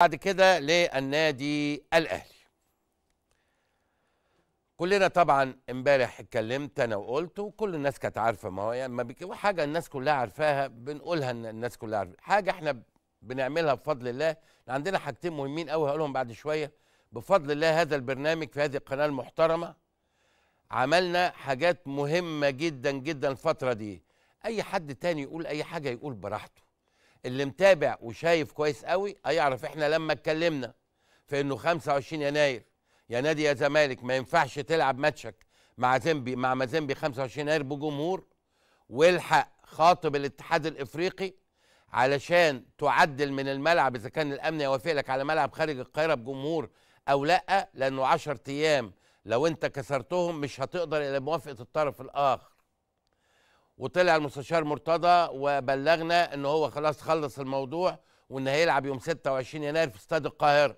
بعد كده للنادي الاهلي كلنا طبعا امبارح اتكلمت انا وقلت وكل الناس كانت عارفه ما هو يعني ما بيك... حاجه الناس كلها عارفاها بنقولها الناس كلها عارفه حاجه احنا بنعملها بفضل الله عندنا حاجتين مهمين قوي هقولهم بعد شويه بفضل الله هذا البرنامج في هذه القناه المحترمه عملنا حاجات مهمه جدا جدا الفتره دي اي حد تاني يقول اي حاجه يقول براحته اللي متابع وشايف كويس قوي هيعرف احنا لما اتكلمنا في انه 25 يناير يا نادي يا زمالك ما ينفعش تلعب ماتشك مع زيمبي مع مازيمبي 25 يناير بجمهور والحق خاطب الاتحاد الافريقي علشان تعدل من الملعب اذا كان الامن يوافق لك على ملعب خارج القاهره بجمهور او لا لانه 10 ايام لو انت كسرتهم مش هتقدر الى موافقه الطرف الاخر وطلع المستشار مرتضى وبلغنا ان هو خلاص خلص الموضوع وان هيلعب يوم 26 يناير في استاد القاهره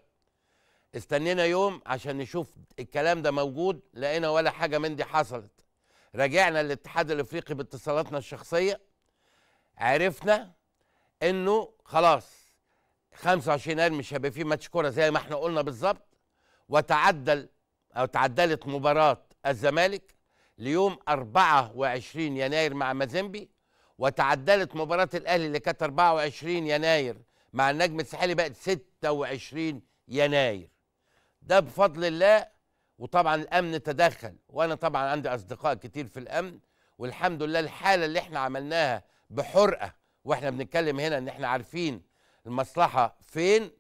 استنينا يوم عشان نشوف الكلام ده موجود لقينا ولا حاجه من دي حصلت رجعنا للاتحاد الافريقي باتصالاتنا الشخصيه عرفنا انه خلاص 25 يناير مش هيبقى فيه ماتش كوره زي ما احنا قلنا بالظبط وتعدل او تعدلت مباراه الزمالك ليوم 24 يناير مع مازيمبي وتعدلت مباراة الأهلي اللي كانت 24 يناير مع النجم الساحلي بقت 26 يناير ده بفضل الله وطبعا الأمن تدخل وأنا طبعا عندي أصدقاء كتير في الأمن والحمد لله الحالة اللي احنا عملناها بحرقة واحنا بنتكلم هنا ان احنا عارفين المصلحة فين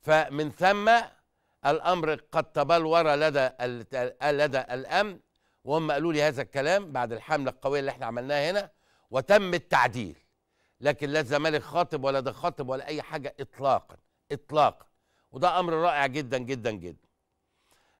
فمن ثم الأمر قد تبلور لدى لدى الأمن وهم قالوا لي هذا الكلام بعد الحمله القويه اللي احنا عملناها هنا وتم التعديل لكن لا الزمالك خاطب ولا ده خاطب ولا اي حاجه اطلاقا اطلاقا وده امر رائع جدا جدا جدا